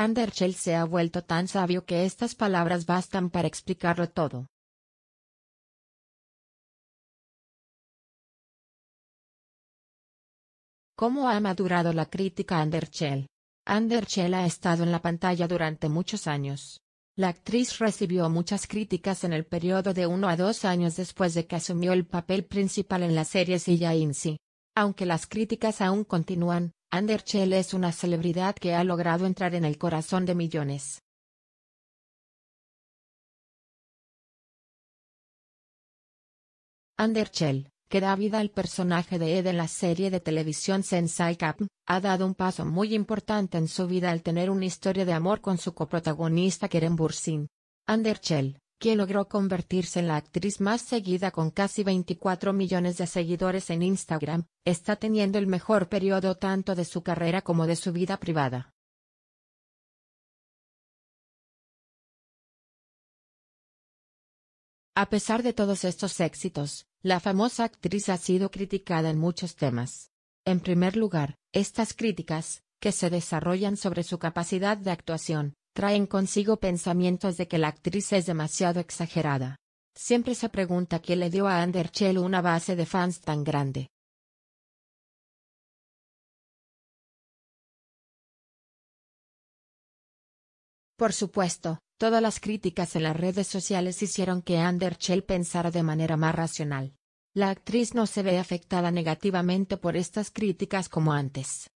Anderchel se ha vuelto tan sabio que estas palabras bastan para explicarlo todo. ¿Cómo ha madurado la crítica a Anderchel? Anderchel ha estado en la pantalla durante muchos años. La actriz recibió muchas críticas en el periodo de uno a dos años después de que asumió el papel principal en la serie Silla Insi. Aunque las críticas aún continúan, Anderchel es una celebridad que ha logrado entrar en el corazón de millones. Anderchel, que da vida al personaje de Ed en la serie de televisión Sensei Cap, ha dado un paso muy importante en su vida al tener una historia de amor con su coprotagonista Kerem Bursin. Anderchel, quien logró convertirse en la actriz más seguida con casi 24 millones de seguidores en Instagram, está teniendo el mejor periodo tanto de su carrera como de su vida privada. A pesar de todos estos éxitos, la famosa actriz ha sido criticada en muchos temas. En primer lugar, estas críticas, que se desarrollan sobre su capacidad de actuación, traen consigo pensamientos de que la actriz es demasiado exagerada. Siempre se pregunta qué le dio a Anderchel una base de fans tan grande. Por supuesto, todas las críticas en las redes sociales hicieron que Anderchel pensara de manera más racional. La actriz no se ve afectada negativamente por estas críticas como antes.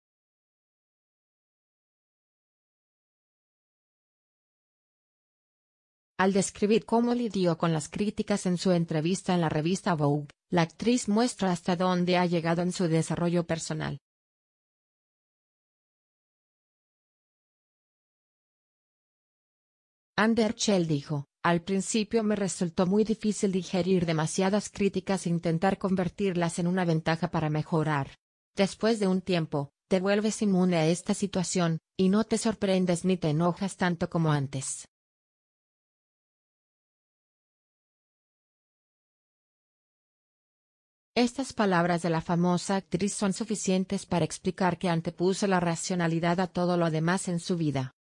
Al describir cómo lidió con las críticas en su entrevista en la revista Vogue, la actriz muestra hasta dónde ha llegado en su desarrollo personal. Ander dijo, al principio me resultó muy difícil digerir demasiadas críticas e intentar convertirlas en una ventaja para mejorar. Después de un tiempo, te vuelves inmune a esta situación, y no te sorprendes ni te enojas tanto como antes. Estas palabras de la famosa actriz son suficientes para explicar que antepuso la racionalidad a todo lo demás en su vida.